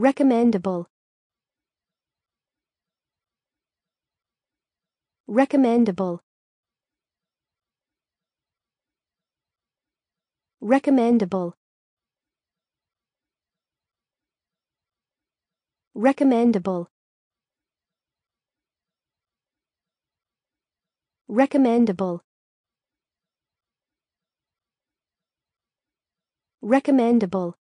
Recommendable. Recommendable. Recommendable. Recommendable. Recommendable. Recommendable.